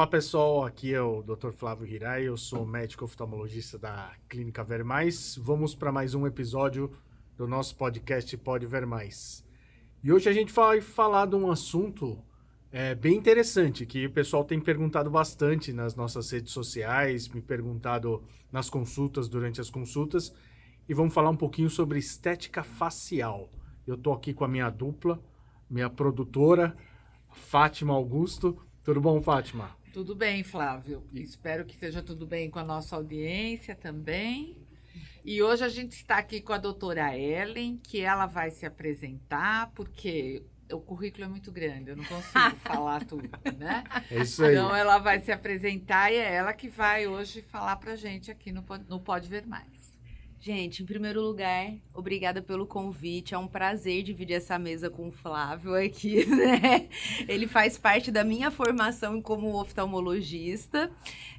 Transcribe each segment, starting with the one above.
Olá pessoal, aqui é o Dr. Flávio Hirai, eu sou médico oftalmologista da Clínica Ver Mais. Vamos para mais um episódio do nosso podcast Pode Ver Mais. E hoje a gente vai falar de um assunto é, bem interessante que o pessoal tem perguntado bastante nas nossas redes sociais, me perguntado nas consultas, durante as consultas, e vamos falar um pouquinho sobre estética facial. Eu estou aqui com a minha dupla, minha produtora, Fátima Augusto. Tudo bom, Fátima? Tudo bem, Flávio. Espero que esteja tudo bem com a nossa audiência também. E hoje a gente está aqui com a doutora Ellen, que ela vai se apresentar, porque o currículo é muito grande, eu não consigo falar tudo, né? É isso aí. Então ela vai se apresentar e é ela que vai hoje falar a gente aqui no, no Pode Ver Mais. Gente, em primeiro lugar, obrigada pelo convite. É um prazer dividir essa mesa com o Flávio aqui, né? Ele faz parte da minha formação como oftalmologista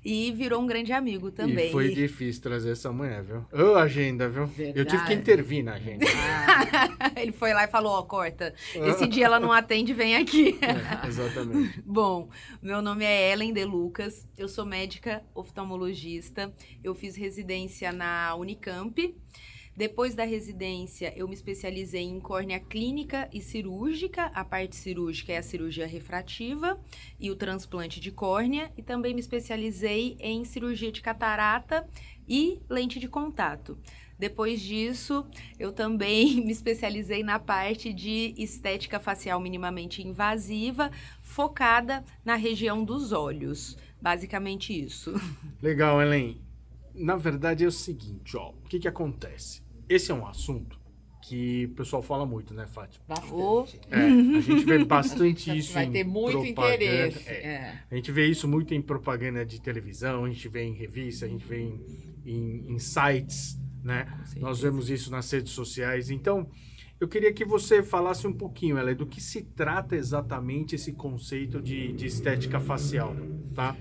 e virou um grande amigo também. E foi e... difícil trazer essa manhã, viu? Ô, oh, agenda, viu? Verdade. Eu tive que intervir na agenda. Ele foi lá e falou: Ó, oh, corta. Esse dia ela não atende, vem aqui. É, exatamente. Bom, meu nome é Ellen De Lucas, eu sou médica oftalmologista, eu fiz residência na Unicamp Unicamp. Depois da residência, eu me especializei em córnea clínica e cirúrgica. A parte cirúrgica é a cirurgia refrativa e o transplante de córnea. E também me especializei em cirurgia de catarata e lente de contato. Depois disso, eu também me especializei na parte de estética facial minimamente invasiva, focada na região dos olhos. Basicamente isso. Legal, Helen na verdade é o seguinte, ó, o que que acontece? Esse é um assunto que o pessoal fala muito, né, Fátima? Bastante. É, a gente vê bastante isso Vai ter muito interesse. É. É. A gente vê isso muito em propaganda de televisão, a gente vê em revista, a gente vê em, em, em sites, né? Nós vemos isso nas redes sociais. Então, eu queria que você falasse um pouquinho, Ela, do que se trata exatamente esse conceito de, de estética facial, tá?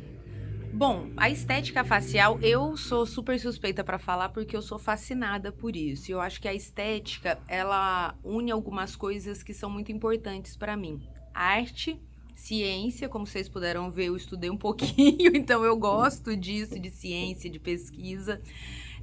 Bom, a estética facial eu sou super suspeita para falar porque eu sou fascinada por isso. Eu acho que a estética ela une algumas coisas que são muito importantes para mim: arte, ciência. Como vocês puderam ver, eu estudei um pouquinho, então eu gosto disso de ciência, de pesquisa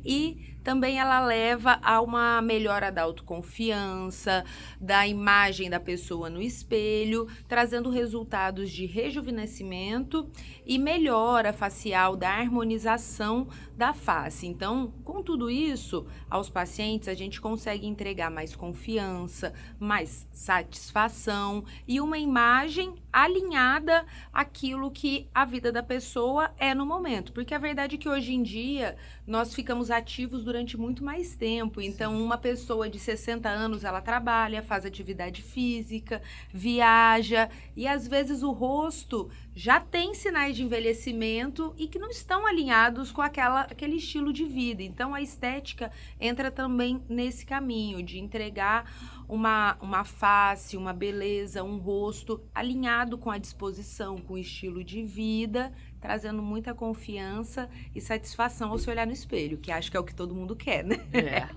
e também ela leva a uma melhora da autoconfiança, da imagem da pessoa no espelho, trazendo resultados de rejuvenescimento e melhora facial da harmonização da face. Então, com tudo isso, aos pacientes a gente consegue entregar mais confiança, mais satisfação e uma imagem alinhada àquilo que a vida da pessoa é no momento. Porque a verdade é que hoje em dia nós ficamos ativos durante muito mais tempo. Então, uma pessoa de 60 anos, ela trabalha, faz atividade física, viaja e às vezes o rosto já têm sinais de envelhecimento e que não estão alinhados com aquela, aquele estilo de vida. Então, a estética entra também nesse caminho de entregar uma, uma face, uma beleza, um rosto alinhado com a disposição, com o estilo de vida, trazendo muita confiança e satisfação ao se olhar no espelho, que acho que é o que todo mundo quer, né? É.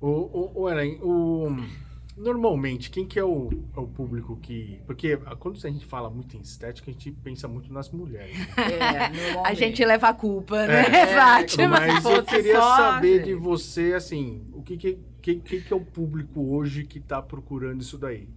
O, o, o Ellen, o normalmente, quem que é o, é o público que... Porque quando a gente fala muito em estética, a gente pensa muito nas mulheres. Né? É, é a gente leva a culpa, é. né, é, Fátima? Mas eu queria só, saber gente. de você, assim, o que que, que, que, que é o público hoje que está procurando isso daí?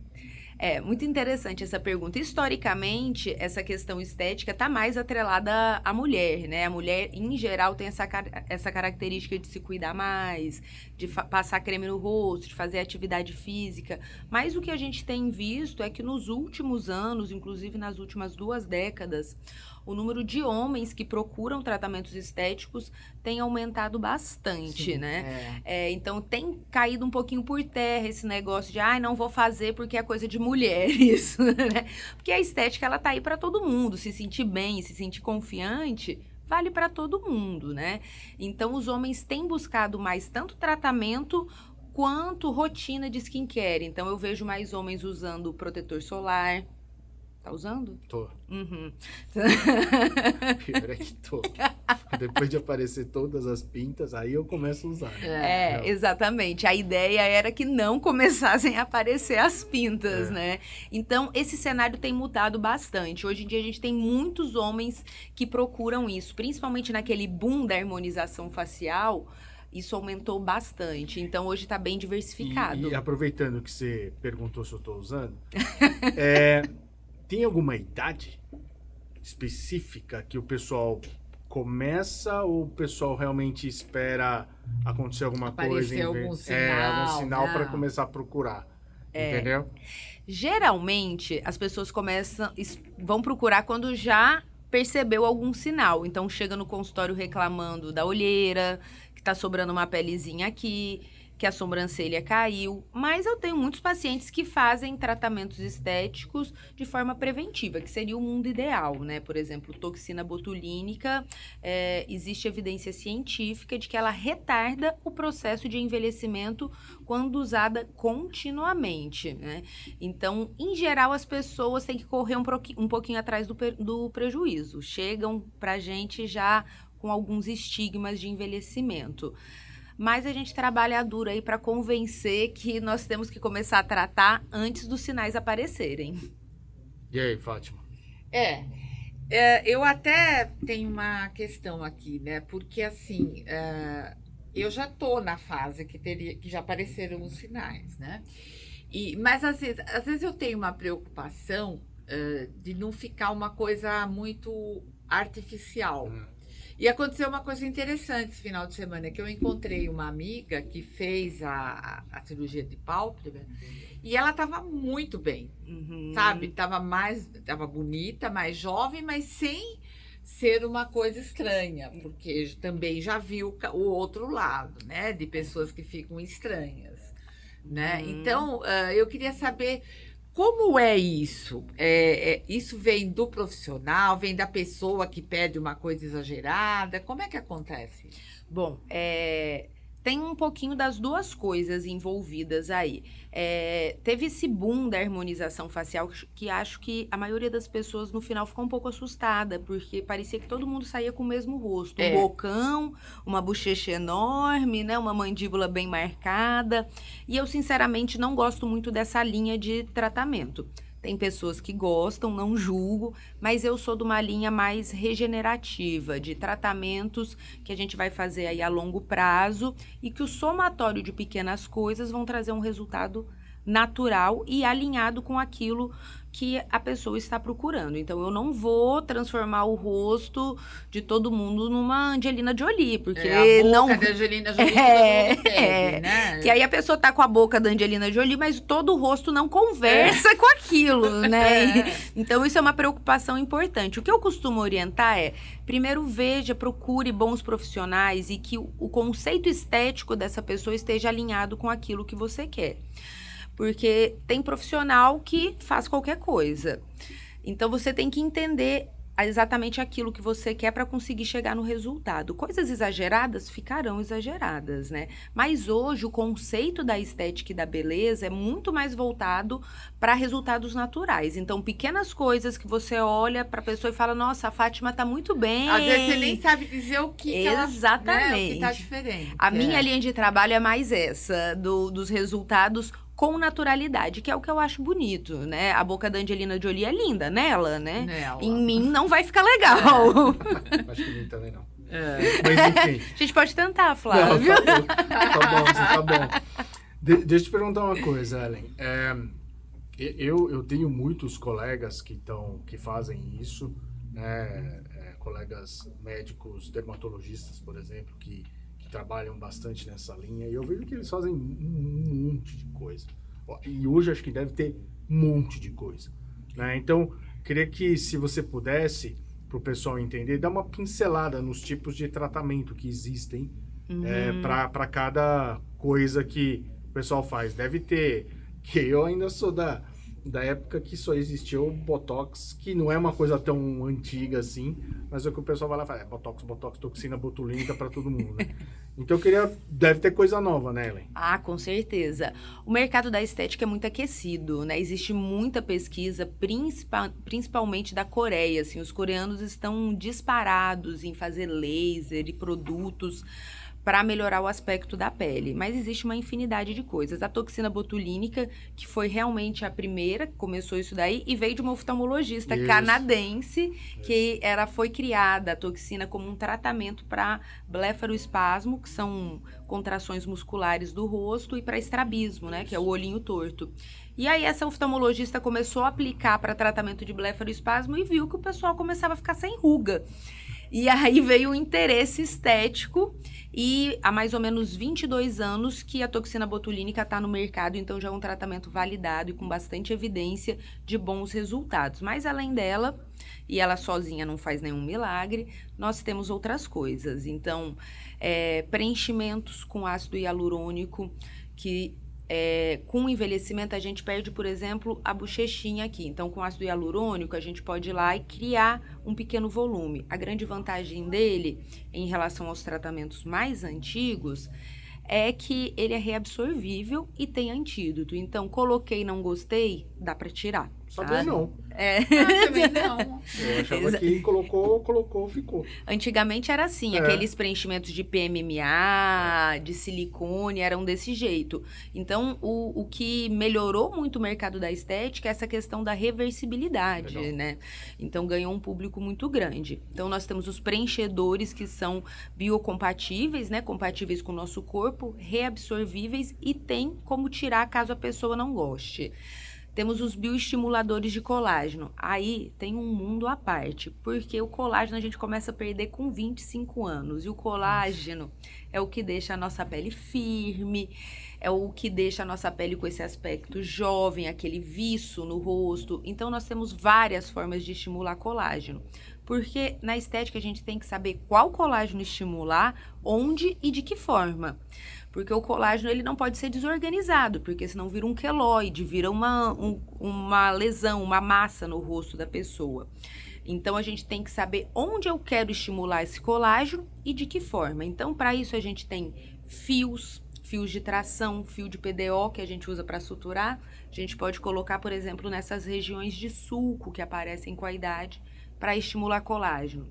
É, muito interessante essa pergunta. Historicamente, essa questão estética está mais atrelada à mulher, né? A mulher, em geral, tem essa, essa característica de se cuidar mais, de passar creme no rosto, de fazer atividade física. Mas o que a gente tem visto é que nos últimos anos, inclusive nas últimas duas décadas, o número de homens que procuram tratamentos estéticos tem aumentado bastante, Sim, né? É. É, então tem caído um pouquinho por terra esse negócio de, ai, ah, não vou fazer porque é coisa de mulheres, né? Porque a estética ela tá aí para todo mundo, se sentir bem, se sentir confiante, vale para todo mundo, né? Então os homens têm buscado mais tanto tratamento quanto rotina de skincare. Então eu vejo mais homens usando protetor solar, Tá usando? Tô. Uhum. Pior é que tô. Depois de aparecer todas as pintas, aí eu começo a usar. Né? É, é, exatamente. A ideia era que não começassem a aparecer as pintas, é. né? Então, esse cenário tem mudado bastante. Hoje em dia, a gente tem muitos homens que procuram isso, principalmente naquele boom da harmonização facial isso aumentou bastante. Então hoje está bem diversificado. E, e, aproveitando que você perguntou se eu estou usando, é, tem alguma idade específica que o pessoal começa ou o pessoal realmente espera acontecer alguma Aparecer coisa? É, algum sinal. É, algum sinal para ah. começar a procurar. É. Entendeu? Geralmente, as pessoas começam, vão procurar quando já percebeu algum sinal. Então, chega no consultório reclamando da olheira, que está sobrando uma pelezinha aqui que a sobrancelha caiu, mas eu tenho muitos pacientes que fazem tratamentos estéticos de forma preventiva, que seria o mundo ideal, né? Por exemplo, toxina botulínica, é, existe evidência científica de que ela retarda o processo de envelhecimento quando usada continuamente, né? Então, em geral, as pessoas têm que correr um, um pouquinho atrás do, do prejuízo, chegam pra gente já com alguns estigmas de envelhecimento mais a gente trabalha duro aí para convencer que nós temos que começar a tratar antes dos sinais aparecerem. E aí, Fátima? É, é eu até tenho uma questão aqui, né? Porque assim, é, eu já tô na fase que teria, que já apareceram os sinais, né? E, mas às vezes, às vezes eu tenho uma preocupação é, de não ficar uma coisa muito artificial. Uhum. E aconteceu uma coisa interessante esse final de semana, que eu encontrei uma amiga que fez a, a, cirurgia de pálpebra e ela estava muito bem, uhum. sabe? Tava mais, tava bonita, mais jovem, mas sem ser uma coisa estranha, porque também já viu o outro lado, né? De pessoas que ficam estranhas, né? Uhum. Então, uh, eu queria saber como é isso? É, é, isso vem do profissional, vem da pessoa que pede uma coisa exagerada? Como é que acontece? Bom, é, tem um pouquinho das duas coisas envolvidas aí. É, teve esse boom da harmonização facial que acho que a maioria das pessoas no final ficou um pouco assustada, porque parecia que todo mundo saía com o mesmo rosto. Um é. bocão, uma bochecha enorme, né? Uma mandíbula bem marcada. E eu, sinceramente, não gosto muito dessa linha de tratamento. Tem pessoas que gostam, não julgo, mas eu sou de uma linha mais regenerativa, de tratamentos que a gente vai fazer aí a longo prazo e que o somatório de pequenas coisas vão trazer um resultado natural e alinhado com aquilo que a pessoa está procurando. Então eu não vou transformar o rosto de todo mundo numa Angelina Jolie, porque é, a boca não da Angelina Jolie é, que, é, né? que aí a pessoa tá com a boca da Angelina Jolie, mas todo o rosto não conversa é. com aquilo, né? É. Então isso é uma preocupação importante. O que eu costumo orientar é primeiro veja, procure bons profissionais e que o conceito estético dessa pessoa esteja alinhado com aquilo que você quer porque tem profissional que faz qualquer coisa. Então você tem que entender exatamente aquilo que você quer para conseguir chegar no resultado. Coisas exageradas ficarão exageradas, né? Mas hoje o conceito da estética e da beleza é muito mais voltado para resultados naturais. Então, pequenas coisas que você olha para a pessoa e fala: "Nossa, a Fátima tá muito bem". Às vezes você nem sabe dizer o que Exatamente. Que ela, né, o que tá diferente. A é. minha linha de trabalho é mais essa, do, dos resultados com naturalidade, que é o que eu acho bonito, né? A boca da Angelina Jolie é linda nela, né? Nela. Em mim não vai ficar legal. É. acho que em mim também não. É. Mas enfim. A gente pode tentar, Flávio. Não, tá, bom, tá bom. Tá bom. De, deixa eu te perguntar uma coisa, Ellen. É, eu, eu tenho muitos colegas que, tão, que fazem isso, né? É, colegas médicos, dermatologistas, por exemplo, que trabalham bastante nessa linha. E eu vejo que eles fazem um monte de coisa. E hoje acho que deve ter um monte de coisa. Né? Então, queria que, se você pudesse, para o pessoal entender, dar uma pincelada nos tipos de tratamento que existem uhum. é, para cada coisa que o pessoal faz. Deve ter, que eu ainda sou da da época que só existia o Botox, que não é uma coisa tão antiga assim, mas é o que o pessoal vai lá e fala, é, Botox, Botox, toxina botulínica para todo mundo, né? então eu queria, deve ter coisa nova, né, Ellen? Ah, com certeza. O mercado da estética é muito aquecido, né? Existe muita pesquisa, principal, principalmente da Coreia, assim, os coreanos estão disparados em fazer laser e produtos para melhorar o aspecto da pele. Mas existe uma infinidade de coisas. A toxina botulínica, que foi realmente a primeira, começou isso daí, e veio de uma oftalmologista isso. canadense, isso. É. que era, foi criada a toxina como um tratamento para blefaroespasmo, que são contrações musculares do rosto, e para estrabismo, né, que é o olhinho torto. E aí essa oftalmologista começou a aplicar para tratamento de blefaroespasmo e viu que o pessoal começava a ficar sem ruga. E aí veio o interesse estético e há mais ou menos 22 anos que a toxina botulínica está no mercado, então já é um tratamento validado e com bastante evidência de bons resultados. Mas além dela, e ela sozinha não faz nenhum milagre, nós temos outras coisas. Então, é, preenchimentos com ácido hialurônico que é, com o envelhecimento, a gente perde, por exemplo, a bochechinha aqui. Então, com ácido hialurônico, a gente pode ir lá e criar um pequeno volume. A grande vantagem dele, em relação aos tratamentos mais antigos, é que ele é reabsorvível e tem antídoto. Então, coloquei, não gostei, dá para tirar. Só que não. É. Ah, também não. Eu achava Exa... que colocou, colocou, ficou. Antigamente era assim, é. aqueles preenchimentos de PMMA, é. de silicone, eram desse jeito. Então, o, o que melhorou muito o mercado da estética é essa questão da reversibilidade, Legal. né? Então, ganhou um público muito grande. Então, nós temos os preenchedores que são biocompatíveis, né? Compatíveis com o nosso corpo, reabsorvíveis e tem como tirar caso a pessoa não goste. Temos os bioestimuladores de colágeno. Aí tem um mundo à parte, porque o colágeno a gente começa a perder com 25 anos. E o colágeno é o que deixa a nossa pele firme, é o que deixa a nossa pele com esse aspecto jovem, aquele viço no rosto. Então nós temos várias formas de estimular colágeno. Porque na estética a gente tem que saber qual colágeno estimular, onde e de que forma porque o colágeno ele não pode ser desorganizado, porque senão vira um queloide, vira uma, um, uma lesão, uma massa no rosto da pessoa. Então a gente tem que saber onde eu quero estimular esse colágeno e de que forma. Então para isso a gente tem fios, fios de tração, fio de PDO que a gente usa para suturar. A gente pode colocar, por exemplo, nessas regiões de sulco que aparecem com a idade para estimular colágeno.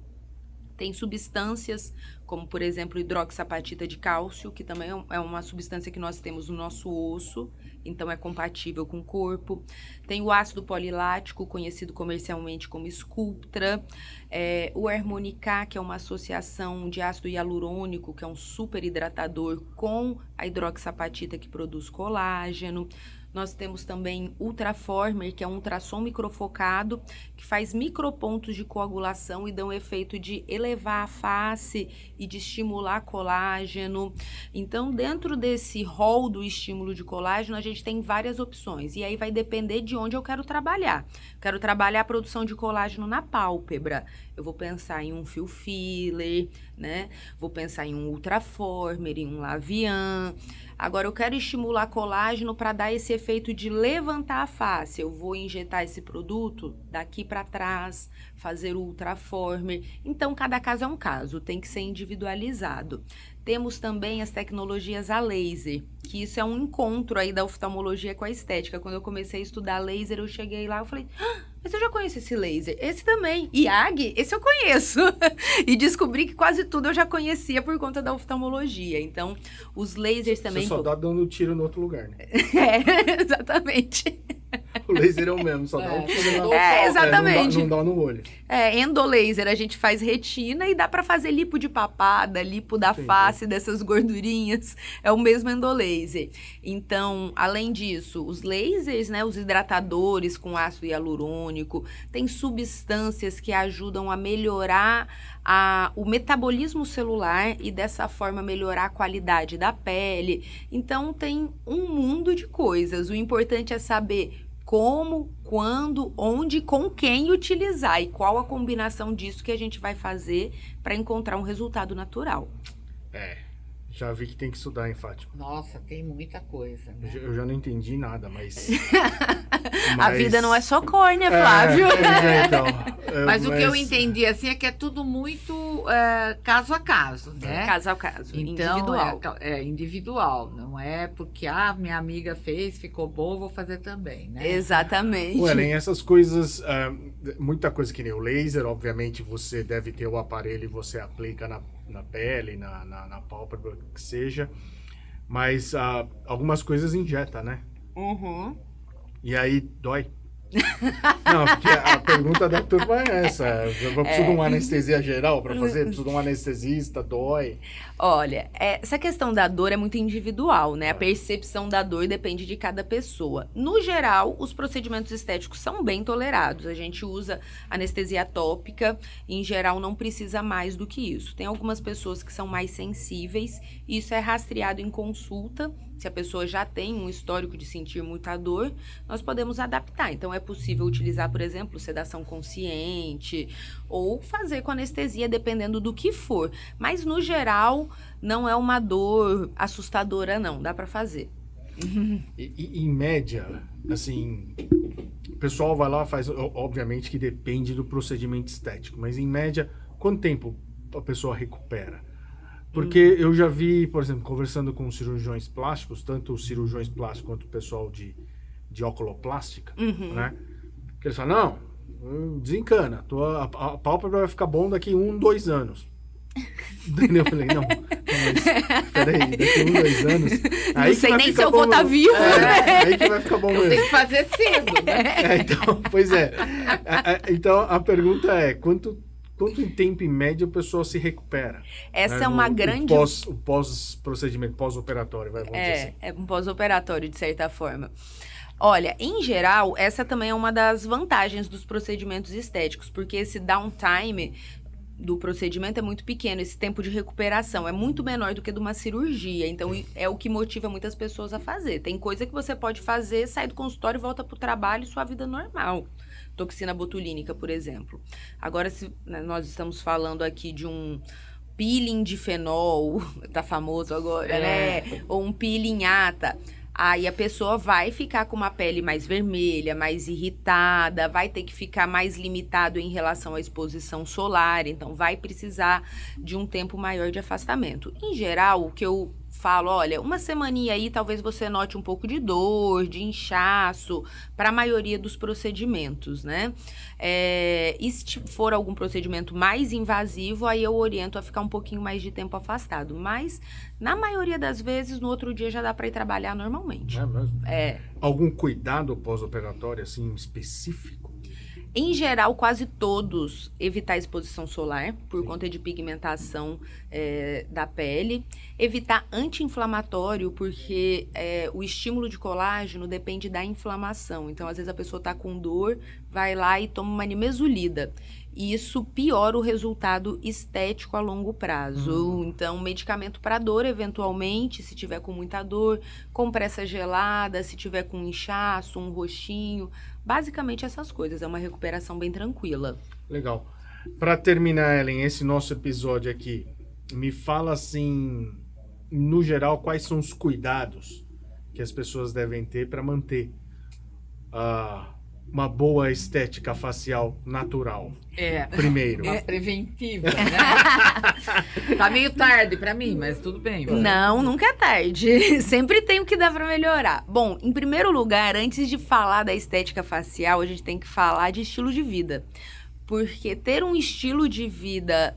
Tem substâncias como por exemplo hidroxapatita de cálcio, que também é, é uma substância que nós temos no nosso osso, então é compatível com o corpo. Tem o ácido polilático, conhecido comercialmente como Sculptra, é, o Harmonicá que é uma associação de ácido hialurônico, que é um super hidratador com a hidroxapatita que produz colágeno. Nós temos também Ultraformer, que é um ultrassom microfocado, que faz micropontos de coagulação e dão efeito de elevar a face e de estimular colágeno. Então, dentro desse rol do estímulo de colágeno, a gente tem várias opções. E aí vai depender de onde eu quero trabalhar. Quero trabalhar a produção de colágeno na pálpebra. Eu vou pensar em um fio filler, né? Vou pensar em um Ultraformer, em um Lavian. Agora eu quero estimular colágeno para dar esse efeito de levantar a face. Eu vou injetar esse produto daqui para trás, fazer o Ultraformer. Então cada caso é um caso, tem que ser individualizado. Temos também as tecnologias a laser, que isso é um encontro aí da oftalmologia com a estética. Quando eu comecei a estudar laser, eu cheguei lá, eu falei, ah, mas eu já conheço esse laser, esse também, IAG, esse eu conheço. e descobri que quase tudo eu já conhecia por conta da oftalmologia. Então, os lasers também... Você só dá dando tiro no outro lugar, né? é, exatamente o laser é o mesmo, só dá é. um problema. É, né? exatamente. não, dá, não, dá, no olho. É, endolaser, a gente faz retina e dá para fazer lipo de papada, lipo da Entendi. face, dessas gordurinhas. É o mesmo endolaser. Então, além disso, os lasers, né, os hidratadores com ácido hialurônico, tem substâncias que ajudam a melhorar a, o metabolismo celular e dessa forma melhorar a qualidade da pele. Então, tem um mundo de coisas. O importante é saber como, quando, onde, com quem utilizar e qual a combinação disso que a gente vai fazer para encontrar um resultado natural. É, já vi que tem que estudar, hein, Fátima? Nossa, tem muita coisa. Né? Eu, já, né? eu já não entendi nada, mas. mas... A vida não é só córnea, Flávio. É, é, então, é, mas, mas, o que eu entendi assim é que é tudo muito é, caso a caso, né? É, caso a caso. Então, individual. É, é, individual. Não é porque ah, minha amiga fez, ficou bom, vou fazer também, né? Exatamente. Ué, essas coisas, ah, muita coisa que nem o laser, obviamente você deve ter o aparelho e você aplica na na pele, na, na, na pálpebra, que seja. Mas ah, algumas coisas injeta, né? Uhum. E aí dói. Não, porque a pergunta da turma é essa. Eu preciso é... de uma é. anestesia geral para fazer? Preciso de um anestesista? Dói? Olha, é, essa questão da dor é muito individual, né? A é. percepção da dor depende de cada pessoa. No geral, os procedimentos estéticos são bem tolerados. A gente usa anestesia tópica, em geral não precisa mais do que isso. Tem algumas pessoas que são mais sensíveis, isso é rastreado em consulta se a pessoa já tem um histórico de sentir muita dor, nós podemos adaptar. Então, é possível utilizar, por exemplo, sedação consciente ou fazer com anestesia, dependendo do que for. Mas, no geral, não é uma dor assustadora, não. Dá para fazer. E, e, em média, assim, o pessoal vai lá, faz. Obviamente que depende do procedimento estético, mas em média, quanto tempo a pessoa recupera? Porque eu já vi, por exemplo, conversando com cirurgiões plásticos, tanto os cirurgiões plásticos quanto o pessoal de, de oculoplástica, uhum. né? Que eles falam, não, desencana, tua, a, a pálpebra vai ficar bom daqui um, dois anos. Entendeu? Eu falei, não, mas peraí, daqui um, dois anos. Aí não sei nem se eu vou estar tá vivo. É, né? aí que vai ficar bom eu mesmo. Tem que fazer cedo, né? É, então, pois é. Então a pergunta é: quanto Quanto em tempo em média a pessoa se recupera? Essa né? é uma grande. O pós-procedimento, pós pós-operatório, vai acontecer. é, assim. É um pós-operatório, de certa forma. Olha, em geral, essa também é uma das vantagens dos procedimentos estéticos, porque esse downtime do procedimento é muito pequeno, esse tempo de recuperação é muito menor do que de uma cirurgia. Então, é o que motiva muitas pessoas a fazer. Tem coisa que você pode fazer, sai do consultório, volta para o trabalho e sua vida normal toxina botulínica, por exemplo. Agora, se né, nós estamos falando aqui de um peeling de fenol, tá famoso agora, é. né? Ou um peeling ata. Aí a pessoa vai ficar com uma pele mais vermelha, mais irritada, vai ter que ficar mais limitado em relação à exposição solar, então vai precisar de um tempo maior de afastamento. Em geral, o que eu falo, olha, uma semaninha aí talvez você note um pouco de dor, de inchaço, para a maioria dos procedimentos, né? É, e se for algum procedimento mais invasivo, aí eu oriento a ficar um pouquinho mais de tempo afastado. Mas, na maioria das vezes, no outro dia já dá para ir trabalhar normalmente. É mesmo? É. Algum cuidado pós-operatório, assim, específico? Em geral, quase todos evitar exposição solar por Sim. conta de pigmentação é, da pele. Evitar anti-inflamatório, porque é, o estímulo de colágeno depende da inflamação. Então, às vezes, a pessoa está com dor, vai lá e toma uma nimesulida. E isso piora o resultado estético a longo prazo. Uhum. Então, medicamento para dor, eventualmente, se tiver com muita dor, compressa gelada, se tiver com inchaço, um roxinho. Basicamente, essas coisas. É uma recuperação bem tranquila. Legal. Para terminar, Ellen, esse nosso episódio aqui, me fala assim, no geral, quais são os cuidados que as pessoas devem ter para manter uh, uma boa estética facial natural. É. Primeiro. é. preventiva, né? tá meio tarde para mim, mas tudo bem. Não, nunca é tarde. Sempre tem o que dá para melhorar. Bom, em primeiro lugar, antes de falar da estética facial, a gente tem que falar de estilo de vida. Porque ter um estilo de vida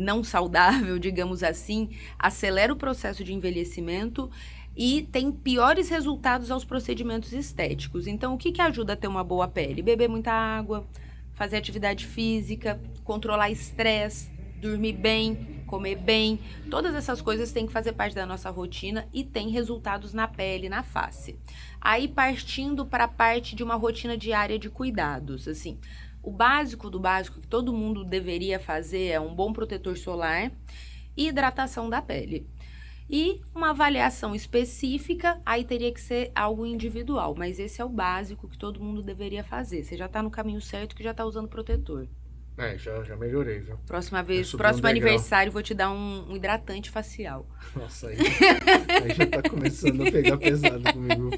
não saudável, digamos assim, acelera o processo de envelhecimento e tem piores resultados aos procedimentos estéticos. Então, o que, que ajuda a ter uma boa pele? Beber muita água, fazer atividade física, controlar estresse, dormir bem, comer bem. Todas essas coisas têm que fazer parte da nossa rotina e tem resultados na pele, na face. Aí partindo para a parte de uma rotina diária de cuidados, assim, o básico do básico que todo mundo deveria fazer é um bom protetor solar e hidratação da pele. E uma avaliação específica, aí teria que ser algo individual, mas esse é o básico que todo mundo deveria fazer. Você já está no caminho certo que já está usando protetor. É, já, já melhorei, viu? Próxima vez, próximo um aniversário, vou te dar um, um hidratante facial. Nossa, aí, aí já tá começando a pegar pesado comigo.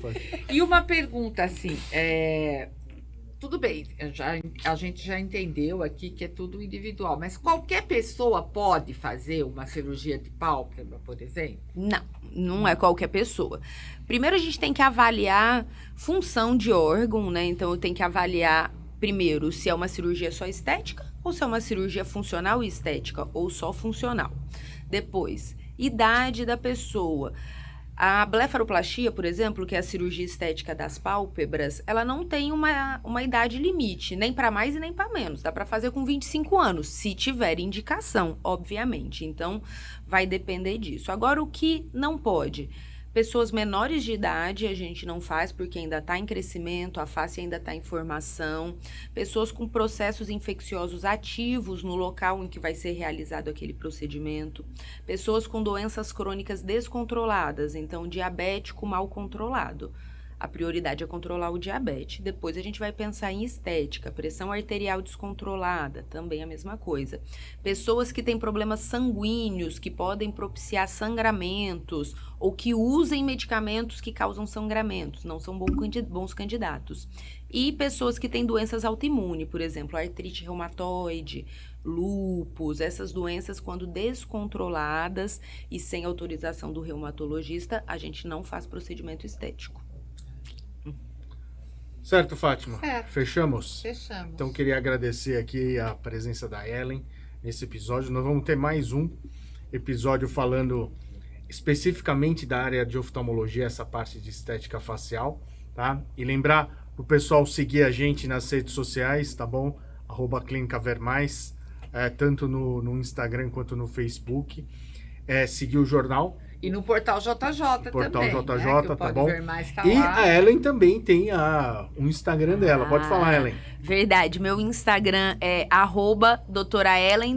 E uma pergunta assim, é, tudo bem, já, a gente já entendeu aqui que é tudo individual, mas qualquer pessoa pode fazer uma cirurgia de pálpebra, por exemplo? Não, não é qualquer pessoa. Primeiro a gente tem que avaliar função de órgão, né? Então eu tenho que avaliar primeiro se é uma cirurgia só estética ou se é uma cirurgia funcional e estética ou só funcional. Depois, idade da pessoa a blefaroplastia, por exemplo, que é a cirurgia estética das pálpebras, ela não tem uma, uma idade limite, nem para mais e nem para menos. Dá para fazer com 25 anos, se tiver indicação, obviamente. Então, vai depender disso. Agora, o que não pode? Pessoas menores de idade a gente não faz porque ainda está em crescimento, a face ainda está em formação. Pessoas com processos infecciosos ativos no local em que vai ser realizado aquele procedimento. Pessoas com doenças crônicas descontroladas, então diabético mal controlado. A prioridade é controlar o diabetes. Depois a gente vai pensar em estética, pressão arterial descontrolada, também a mesma coisa. Pessoas que têm problemas sanguíneos, que podem propiciar sangramentos, ou que usem medicamentos que causam sangramentos, não são bons candidatos. E pessoas que têm doenças autoimunes, por exemplo, artrite reumatoide, lupus, essas doenças, quando descontroladas e sem autorização do reumatologista, a gente não faz procedimento estético. Certo, Fátima? Certo. Fechamos? Fechamos. Então, queria agradecer aqui a presença da Ellen nesse episódio. Nós vamos ter mais um episódio falando especificamente da área de oftalmologia, essa parte de estética facial, tá? E lembrar o pessoal seguir a gente nas redes sociais, tá bom? Arroba Clínica é, tanto no, no Instagram quanto no Facebook. É, seguir o jornal e no portal JJ também. Portal JJ, né? tá bom? Tá e lá. a Ellen também tem a, o um Instagram dela. Ah, Pode falar, ah, Ellen. Verdade. Meu Instagram é doutora Ellen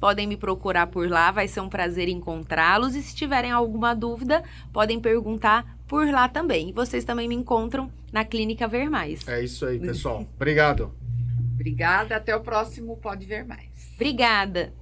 Podem me procurar por lá, vai ser um prazer encontrá-los. E se tiverem alguma dúvida, podem perguntar por lá também. E vocês também me encontram na Clínica Ver Mais. É isso aí, pessoal. Obrigado. Obrigada, até o próximo Pode Ver Mais. Obrigada.